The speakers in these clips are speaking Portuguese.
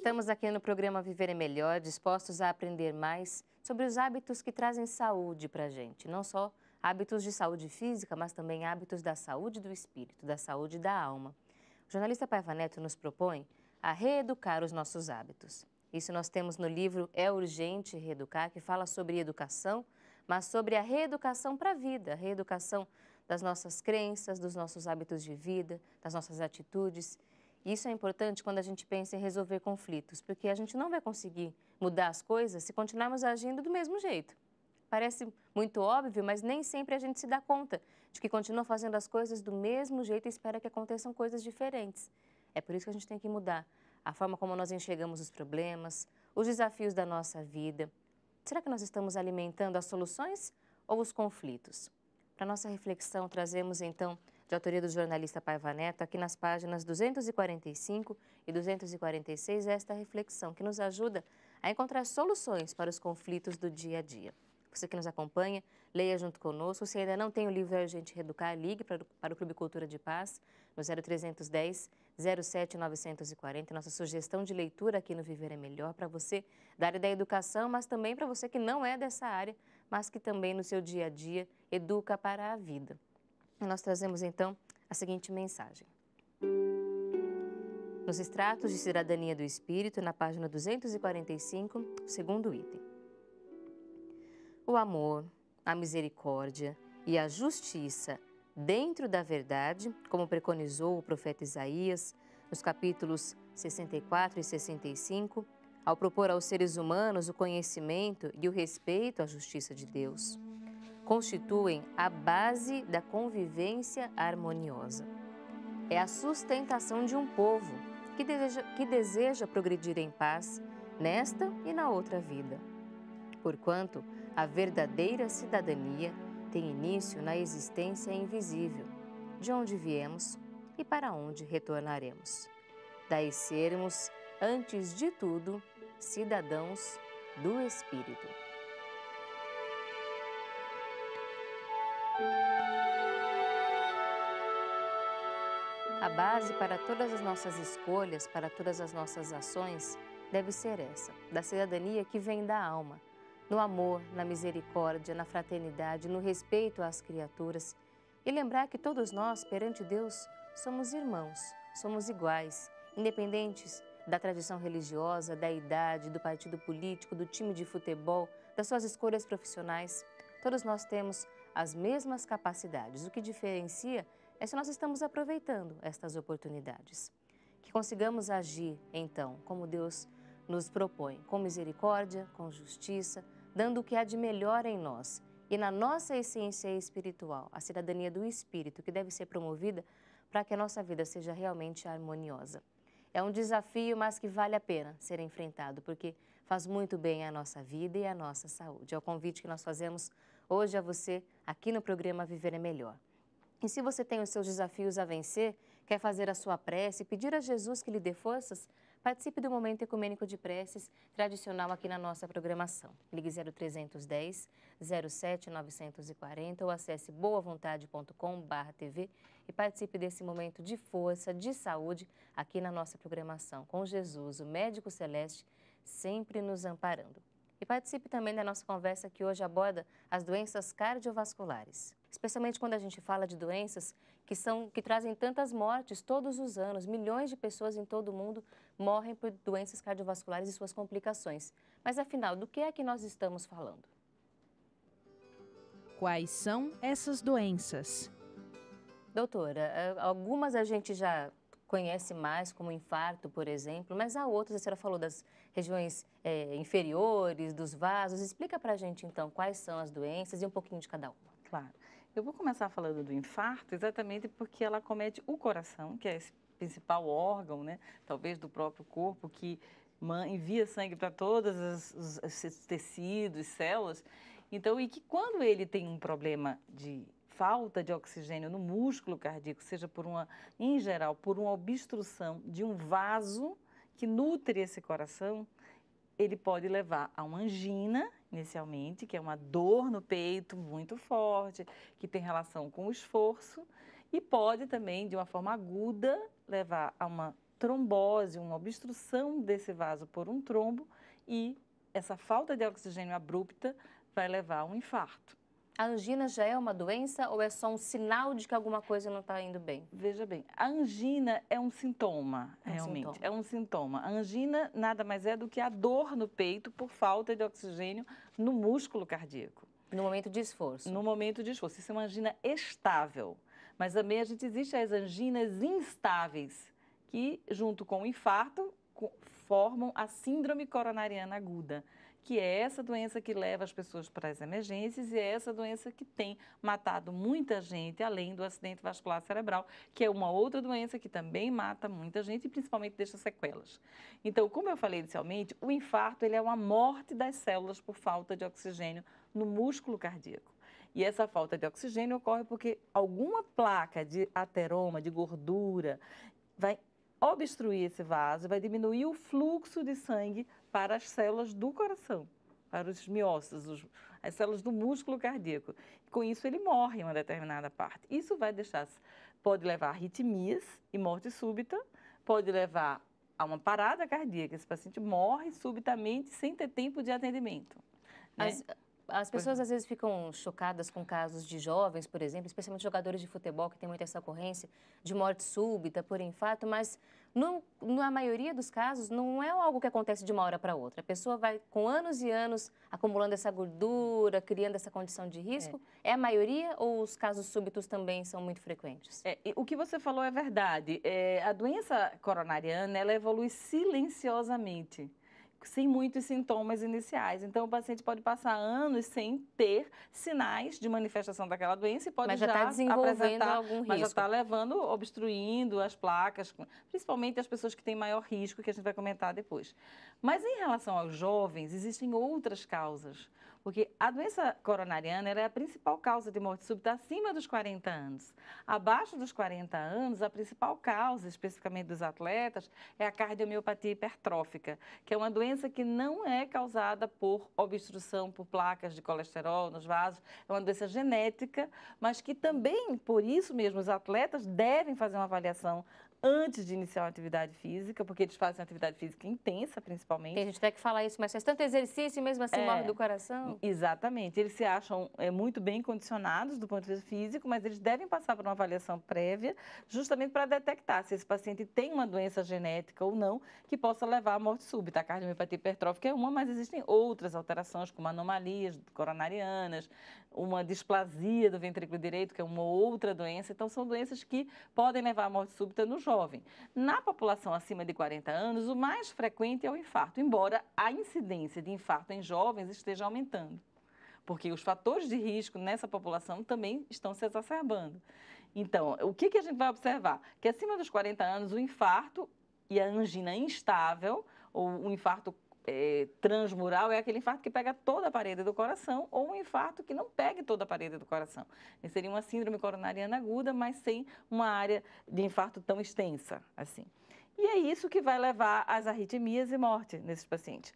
Estamos aqui no programa Viver é Melhor, dispostos a aprender mais sobre os hábitos que trazem saúde para a gente. Não só hábitos de saúde física, mas também hábitos da saúde do espírito, da saúde da alma. O jornalista Paiva Neto nos propõe a reeducar os nossos hábitos. Isso nós temos no livro É Urgente Reeducar, que fala sobre educação, mas sobre a reeducação para a vida, a reeducação das nossas crenças, dos nossos hábitos de vida, das nossas atitudes isso é importante quando a gente pensa em resolver conflitos, porque a gente não vai conseguir mudar as coisas se continuarmos agindo do mesmo jeito. Parece muito óbvio, mas nem sempre a gente se dá conta de que continua fazendo as coisas do mesmo jeito e espera que aconteçam coisas diferentes. É por isso que a gente tem que mudar a forma como nós enxergamos os problemas, os desafios da nossa vida. Será que nós estamos alimentando as soluções ou os conflitos? Para nossa reflexão, trazemos então de autoria do jornalista Paiva Neto, aqui nas páginas 245 e 246, é esta reflexão que nos ajuda a encontrar soluções para os conflitos do dia a dia. Você que nos acompanha, leia junto conosco. Se ainda não tem o livro Urgente é Reeducar, ligue para, para o Clube Cultura de Paz no 0310 07940. Nossa sugestão de leitura aqui no Viver é Melhor para você da área da educação, mas também para você que não é dessa área, mas que também no seu dia a dia educa para a vida nós trazemos então a seguinte mensagem. Nos extratos de Cidadania do Espírito, na página 245, segundo item. O amor, a misericórdia e a justiça dentro da verdade, como preconizou o profeta Isaías nos capítulos 64 e 65, ao propor aos seres humanos o conhecimento e o respeito à justiça de Deus constituem a base da convivência harmoniosa. É a sustentação de um povo que deseja, que deseja progredir em paz nesta e na outra vida. Porquanto, a verdadeira cidadania tem início na existência invisível, de onde viemos e para onde retornaremos. Daí sermos, antes de tudo, cidadãos do Espírito. A base para todas as nossas escolhas, para todas as nossas ações, deve ser essa, da cidadania que vem da alma, no amor, na misericórdia, na fraternidade, no respeito às criaturas e lembrar que todos nós, perante Deus, somos irmãos, somos iguais, independentes da tradição religiosa, da idade, do partido político, do time de futebol, das suas escolhas profissionais. Todos nós temos as mesmas capacidades. O que diferencia é se nós estamos aproveitando estas oportunidades. Que consigamos agir, então, como Deus nos propõe, com misericórdia, com justiça, dando o que há de melhor em nós e na nossa essência espiritual, a cidadania do espírito que deve ser promovida para que a nossa vida seja realmente harmoniosa. É um desafio, mas que vale a pena ser enfrentado, porque faz muito bem à nossa vida e à nossa saúde. É o convite que nós fazemos hoje a você aqui no programa Viver é Melhor. E se você tem os seus desafios a vencer, quer fazer a sua prece, pedir a Jesus que lhe dê forças, participe do momento ecumênico de preces tradicional aqui na nossa programação. Ligue 0310 07940 ou acesse boavontade.com.br tv e participe desse momento de força, de saúde aqui na nossa programação com Jesus, o médico celeste, sempre nos amparando. E participe também da nossa conversa que hoje aborda as doenças cardiovasculares. Especialmente quando a gente fala de doenças que, são, que trazem tantas mortes todos os anos. Milhões de pessoas em todo o mundo morrem por doenças cardiovasculares e suas complicações. Mas afinal, do que é que nós estamos falando? Quais são essas doenças? Doutora, eh, algumas a gente já conhece mais, como infarto, por exemplo, mas há outros, a senhora falou das regiões é, inferiores, dos vasos. Explica para a gente, então, quais são as doenças e um pouquinho de cada uma. Claro. Eu vou começar falando do infarto exatamente porque ela comete o coração, que é esse principal órgão, né, talvez do próprio corpo, que envia sangue para todos os, os, os tecidos, células. Então, e que quando ele tem um problema de falta de oxigênio no músculo cardíaco, seja por uma, em geral, por uma obstrução de um vaso que nutre esse coração, ele pode levar a uma angina, inicialmente, que é uma dor no peito muito forte, que tem relação com o esforço, e pode também, de uma forma aguda, levar a uma trombose, uma obstrução desse vaso por um trombo, e essa falta de oxigênio abrupta vai levar a um infarto. A angina já é uma doença ou é só um sinal de que alguma coisa não está indo bem? Veja bem, a angina é um sintoma, é um realmente. Sintoma. É um sintoma. A angina nada mais é do que a dor no peito por falta de oxigênio no músculo cardíaco. No momento de esforço. No momento de esforço. Isso é uma angina estável. Mas também a gente existe as anginas instáveis, que junto com o infarto formam a síndrome coronariana aguda que é essa doença que leva as pessoas para as emergências e é essa doença que tem matado muita gente, além do acidente vascular cerebral, que é uma outra doença que também mata muita gente e principalmente deixa sequelas. Então, como eu falei inicialmente, o infarto ele é uma morte das células por falta de oxigênio no músculo cardíaco. E essa falta de oxigênio ocorre porque alguma placa de ateroma, de gordura, vai obstruir esse vaso, vai diminuir o fluxo de sangue para as células do coração, para os miócitos, os, as células do músculo cardíaco. Com isso, ele morre em uma determinada parte. Isso vai deixar, pode levar a arritmias e morte súbita, pode levar a uma parada cardíaca. Esse paciente morre subitamente sem ter tempo de atendimento. Né? As as pessoas pois é. às vezes ficam chocadas com casos de jovens, por exemplo, especialmente jogadores de futebol, que tem muita essa ocorrência de morte súbita por infarto, mas no, na maioria dos casos não é algo que acontece de uma hora para outra. A pessoa vai com anos e anos acumulando essa gordura, criando essa condição de é. risco. É, é a maioria ou os casos súbitos também são muito frequentes? É, o que você falou é verdade. É, a doença coronariana ela evolui silenciosamente sem muitos sintomas iniciais. Então, o paciente pode passar anos sem ter sinais de manifestação daquela doença e pode mas já, tá já tá apresentar algum risco. Mas já está levando, obstruindo as placas, principalmente as pessoas que têm maior risco, que a gente vai comentar depois. Mas em relação aos jovens, existem outras causas. Porque a doença coronariana é a principal causa de morte súbita acima dos 40 anos. Abaixo dos 40 anos, a principal causa, especificamente dos atletas, é a cardiomiopatia hipertrófica, que é uma doença que não é causada por obstrução por placas de colesterol nos vasos. É uma doença genética, mas que também, por isso mesmo, os atletas devem fazer uma avaliação antes de iniciar uma atividade física, porque eles fazem uma atividade física intensa, principalmente. Tem gente até que fala isso, mas faz tanto exercício e mesmo assim é, morre do coração. Exatamente. Eles se acham é, muito bem condicionados do ponto de vista físico, mas eles devem passar por uma avaliação prévia, justamente para detectar se esse paciente tem uma doença genética ou não, que possa levar à morte súbita. A cardiomiopatia hipertrófica é uma, mas existem outras alterações, como anomalias coronarianas, uma displasia do ventrículo direito, que é uma outra doença. Então, são doenças que podem levar à morte súbita no jovem. Na população acima de 40 anos, o mais frequente é o infarto, embora a incidência de infarto em jovens esteja aumentando, porque os fatores de risco nessa população também estão se exacerbando. Então, o que, que a gente vai observar? Que acima dos 40 anos, o infarto e a angina instável, ou o infarto é, transmural é aquele infarto que pega toda a parede do coração ou um infarto que não pegue toda a parede do coração. E seria uma síndrome coronariana aguda, mas sem uma área de infarto tão extensa assim. E é isso que vai levar às arritmias e morte nesses pacientes.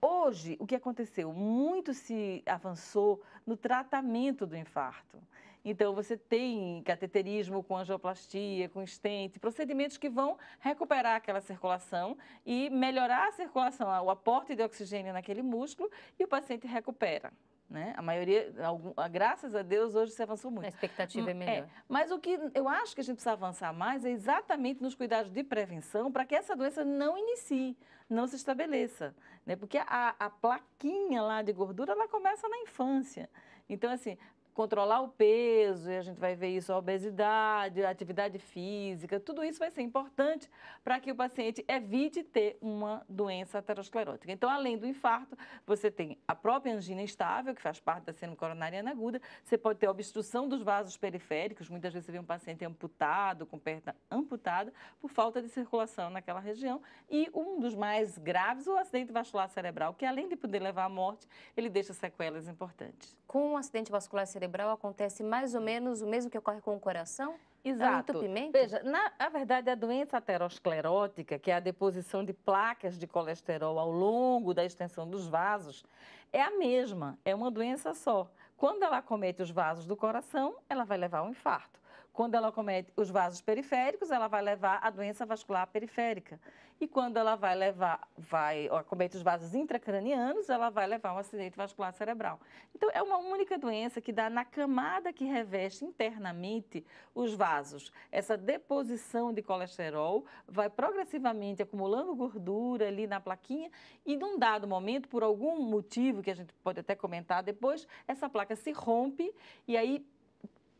Hoje, o que aconteceu? Muito se avançou no tratamento do infarto. Então, você tem cateterismo com angioplastia, com estente, procedimentos que vão recuperar aquela circulação e melhorar a circulação, o aporte de oxigênio naquele músculo e o paciente recupera. Né? A maioria, algum, graças a Deus, hoje se avançou muito. A expectativa é, hum, é melhor. É, mas o que eu acho que a gente precisa avançar mais é exatamente nos cuidados de prevenção para que essa doença não inicie, não se estabeleça. Né? Porque a, a plaquinha lá de gordura, ela começa na infância. Então, assim, controlar o peso, e a gente vai ver isso, a obesidade, a atividade física, tudo isso vai ser importante para que o paciente evite ter uma doença aterosclerótica. Então, além do infarto, você tem a própria angina instável, que faz parte da síndrome coronariana aguda, você pode ter obstrução dos vasos periféricos, muitas vezes você vê um paciente amputado, com perna amputada, por falta de circulação naquela região, e um dos mais graves, o acidente vascular cerebral, que além de poder levar à morte, ele deixa sequelas importantes. Com o acidente vascular cerebral, cerebral acontece mais ou menos o mesmo que ocorre com o coração? Exato. É um Veja, na a verdade, a doença aterosclerótica, que é a deposição de placas de colesterol ao longo da extensão dos vasos, é a mesma, é uma doença só. Quando ela comete os vasos do coração, ela vai levar um infarto. Quando ela comete os vasos periféricos, ela vai levar a doença vascular periférica. E quando ela vai levar, vai, ou comete os vasos intracranianos, ela vai levar um acidente vascular cerebral. Então, é uma única doença que dá na camada que reveste internamente os vasos. Essa deposição de colesterol vai progressivamente acumulando gordura ali na plaquinha e, num dado momento, por algum motivo que a gente pode até comentar depois, essa placa se rompe e aí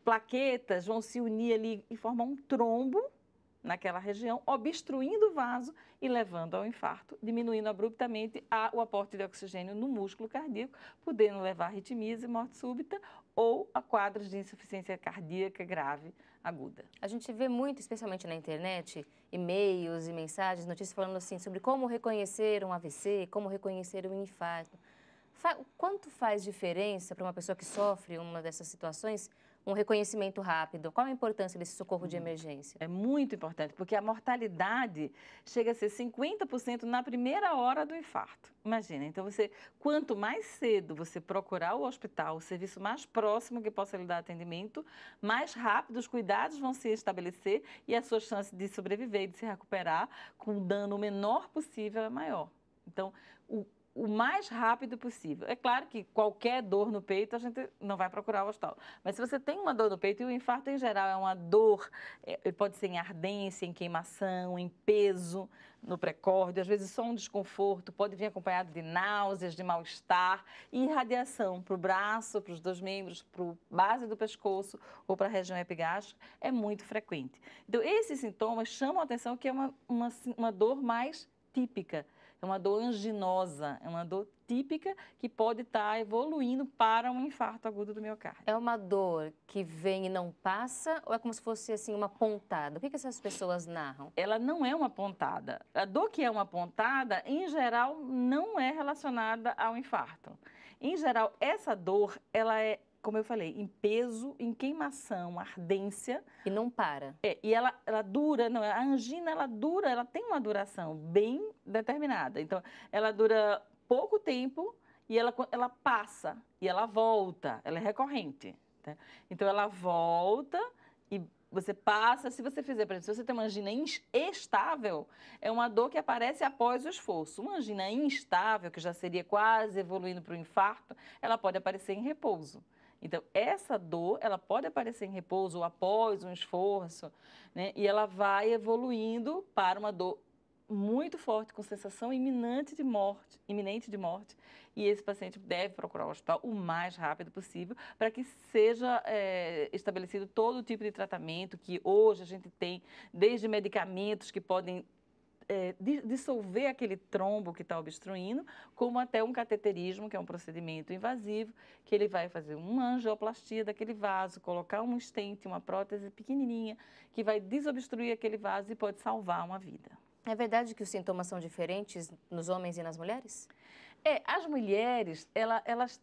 plaquetas vão se unir ali e formar um trombo naquela região, obstruindo o vaso e levando ao infarto, diminuindo abruptamente a, o aporte de oxigênio no músculo cardíaco, podendo levar a arritmias e morte súbita ou a quadros de insuficiência cardíaca grave aguda. A gente vê muito, especialmente na internet, e-mails e mensagens, notícias falando assim sobre como reconhecer um AVC, como reconhecer um infarto. Fa quanto faz diferença para uma pessoa que sofre uma dessas situações um reconhecimento rápido? Qual a importância desse socorro de hum. emergência? É muito importante, porque a mortalidade chega a ser 50% na primeira hora do infarto. Imagina, então você, quanto mais cedo você procurar o hospital, o serviço mais próximo que possa lhe dar atendimento, mais rápido os cuidados vão se estabelecer e a sua chance de sobreviver, de se recuperar com o dano menor possível é maior. Então, o o mais rápido possível. É claro que qualquer dor no peito a gente não vai procurar o hospital. Mas se você tem uma dor no peito, e o infarto em geral é uma dor, é, pode ser em ardência, em queimação, em peso no precórdio, às vezes só um desconforto, pode vir acompanhado de náuseas, de mal-estar e irradiação para o braço, para os dois membros, para a base do pescoço ou para a região epigástrica, é muito frequente. Então, esses sintomas chamam a atenção que é uma, uma, uma dor mais típica é uma dor anginosa, é uma dor típica que pode estar tá evoluindo para um infarto agudo do miocárdio. É uma dor que vem e não passa ou é como se fosse assim uma pontada? O que, que essas pessoas narram? Ela não é uma pontada. A dor que é uma pontada, em geral, não é relacionada ao infarto. Em geral, essa dor ela é como eu falei, em peso, em queimação, ardência. E não para. É, e ela, ela dura, não, a angina ela dura, ela tem uma duração bem determinada. Então, ela dura pouco tempo e ela, ela passa e ela volta, ela é recorrente. Tá? Então, ela volta e você passa, se você fizer, por exemplo, se você tem uma angina estável, é uma dor que aparece após o esforço. Uma angina instável, que já seria quase evoluindo para o infarto, ela pode aparecer em repouso. Então, essa dor, ela pode aparecer em repouso ou após um esforço, né? E ela vai evoluindo para uma dor muito forte, com sensação iminente de morte, iminente de morte, e esse paciente deve procurar o hospital o mais rápido possível para que seja é, estabelecido todo o tipo de tratamento que hoje a gente tem, desde medicamentos que podem é, dissolver aquele trombo que está obstruindo, como até um cateterismo, que é um procedimento invasivo, que ele vai fazer uma angioplastia daquele vaso, colocar um estente, uma prótese pequenininha, que vai desobstruir aquele vaso e pode salvar uma vida. É verdade que os sintomas são diferentes nos homens e nas mulheres? É, as mulheres, ela, elas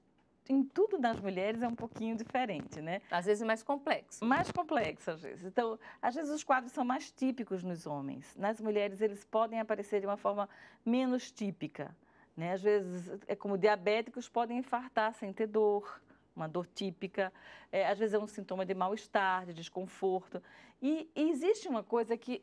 em tudo nas mulheres é um pouquinho diferente, né? Às vezes mais complexo. Mais complexo, às vezes. Então, às vezes os quadros são mais típicos nos homens. Nas mulheres, eles podem aparecer de uma forma menos típica. Né? Às vezes, é como diabéticos podem infartar sem ter dor, uma dor típica. É, às vezes é um sintoma de mal-estar, de desconforto. E, e existe uma coisa que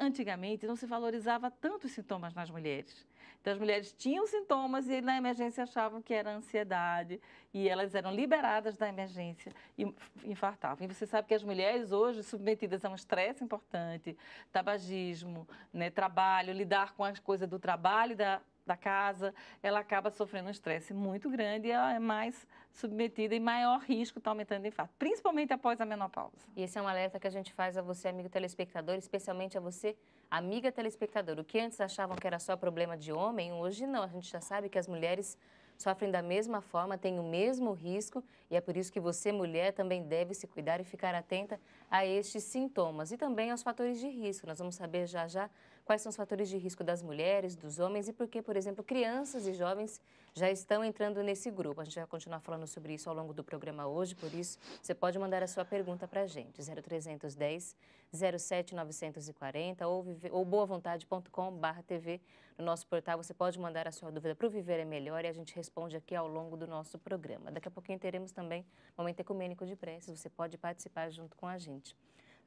antigamente não se valorizava tanto os sintomas nas mulheres das então, mulheres tinham sintomas e na emergência achavam que era ansiedade e elas eram liberadas da emergência e infartavam. E você sabe que as mulheres hoje submetidas a um estresse importante, tabagismo, né, trabalho, lidar com as coisas do trabalho e da da casa, ela acaba sofrendo um estresse muito grande e ela é mais submetida e maior risco está aumentando de infarto, principalmente após a menopausa. E esse é um alerta que a gente faz a você, amigo telespectador, especialmente a você, amiga telespectador. O que antes achavam que era só problema de homem, hoje não. A gente já sabe que as mulheres sofrem da mesma forma, têm o mesmo risco e é por isso que você, mulher, também deve se cuidar e ficar atenta a estes sintomas e também aos fatores de risco. Nós vamos saber já já quais são os fatores de risco das mulheres, dos homens e por que, por exemplo, crianças e jovens já estão entrando nesse grupo. A gente vai continuar falando sobre isso ao longo do programa hoje, por isso você pode mandar a sua pergunta para a gente, 0310 07940 ou, ou boavontade.com.br TV. No nosso portal você pode mandar a sua dúvida para o Viver é Melhor e a gente responde aqui ao longo do nosso programa. Daqui a pouquinho teremos também momento ecumênico de preces, você pode participar junto com a gente.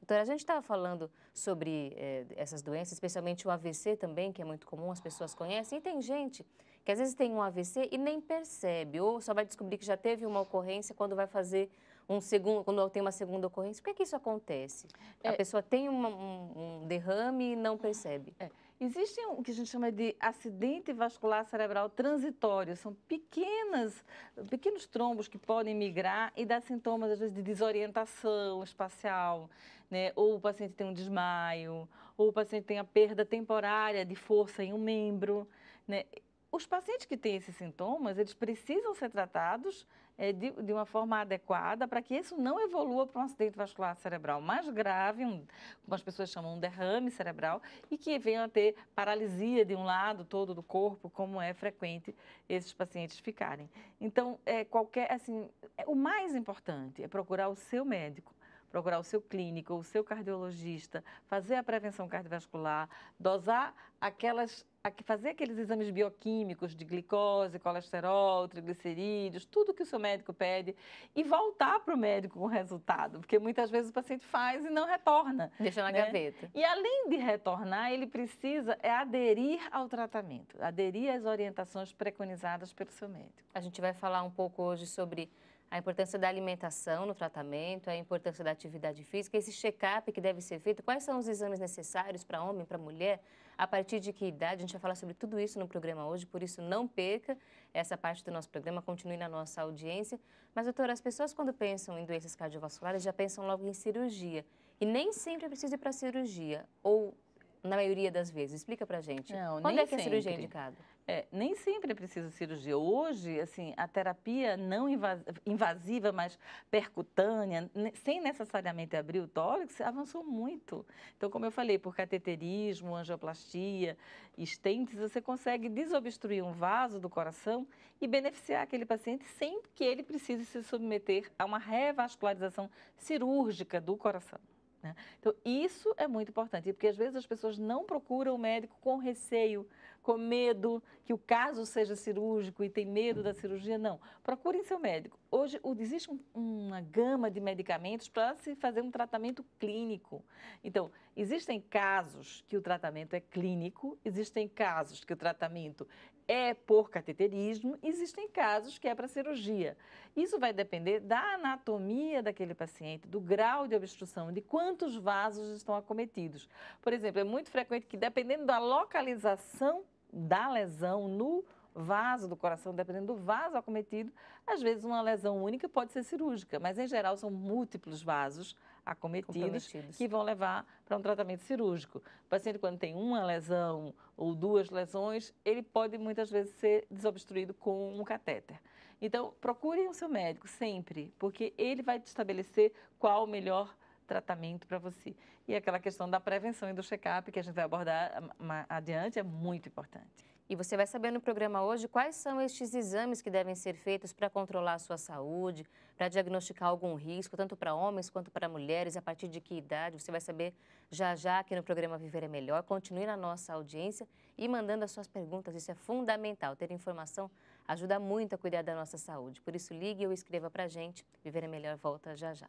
Doutora, então, a gente estava falando sobre eh, essas doenças, especialmente o AVC também, que é muito comum, as pessoas conhecem, e tem gente que às vezes tem um AVC e nem percebe, ou só vai descobrir que já teve uma ocorrência quando vai fazer um segundo, quando tem uma segunda ocorrência, por que, que isso acontece? É, a pessoa tem uma, um, um, derrame e não percebe. É. Existe o que a gente chama de acidente vascular cerebral transitório. São pequenas, pequenos trombos que podem migrar e dar sintomas, às vezes, de desorientação espacial, né? ou o paciente tem um desmaio, ou o paciente tem a perda temporária de força em um membro. Né? Os pacientes que têm esses sintomas, eles precisam ser tratados é, de, de, uma forma adequada para que isso não evolua para um acidente vascular cerebral mais grave, um, como as pessoas chamam, um derrame cerebral, e que venham a ter paralisia de um lado todo do corpo, como é frequente esses pacientes ficarem. Então, é, qualquer, assim, é, o mais importante é procurar o seu médico procurar o seu clínico, o seu cardiologista, fazer a prevenção cardiovascular, dosar aquelas fazer aqueles exames bioquímicos de glicose, colesterol, triglicerídeos, tudo que o seu médico pede e voltar para o médico com o resultado, porque muitas vezes o paciente faz e não retorna. Deixa na né? gaveta. E além de retornar, ele precisa é aderir ao tratamento, aderir às orientações preconizadas pelo seu médico. A gente vai falar um pouco hoje sobre a importância da alimentação no tratamento, a importância da atividade física, esse check-up que deve ser feito, quais são os exames necessários para homem, para mulher, a partir de que idade, a gente vai falar sobre tudo isso no programa hoje, por isso não perca essa parte do nosso programa, continue na nossa audiência. Mas, doutora, as pessoas quando pensam em doenças cardiovasculares já pensam logo em cirurgia, e nem sempre é preciso ir para cirurgia, ou na maioria das vezes. Explica a gente. Não, Quando é que sempre. a cirurgia é indicada? É, nem sempre é preciso cirurgia. Hoje, assim, a terapia não invasiva, mas percutânea, sem necessariamente abrir o tórax, avançou muito. Então, como eu falei, por cateterismo, angioplastia, estentes, você consegue desobstruir um vaso do coração e beneficiar aquele paciente sem que ele precise se submeter a uma revascularização cirúrgica do coração. Né? Então, isso é muito importante, porque às vezes as pessoas não procuram o médico com receio, com medo que o caso seja cirúrgico e tem medo da cirurgia, não. Procurem seu médico. Hoje existe uma gama de medicamentos para se fazer um tratamento clínico. Então, existem casos que o tratamento é clínico, existem casos que o tratamento é por cateterismo, existem casos que é para cirurgia. Isso vai depender da anatomia daquele paciente, do grau de obstrução, de quantos vasos estão acometidos. Por exemplo, é muito frequente que, dependendo da localização da lesão no vaso do coração, dependendo do vaso acometido, às vezes uma lesão única pode ser cirúrgica, mas em geral são múltiplos vasos acometidos que vão levar para um tratamento cirúrgico. O paciente, quando tem uma lesão ou duas lesões, ele pode muitas vezes ser desobstruído com um catéter. Então, procure o seu médico sempre, porque ele vai estabelecer qual o melhor tratamento para você. E aquela questão da prevenção e do check-up que a gente vai abordar hum, adiante é muito importante. E você vai saber no programa hoje quais são estes exames que devem ser feitos para controlar a sua saúde, para diagnosticar algum risco, tanto para homens quanto para mulheres, a partir de que idade. Você vai saber já já aqui no programa Viver é Melhor. Continue na nossa audiência e mandando as suas perguntas, isso é fundamental. Ter informação ajuda muito a cuidar da nossa saúde. Por isso, ligue ou escreva para a gente. Viver é Melhor volta já já.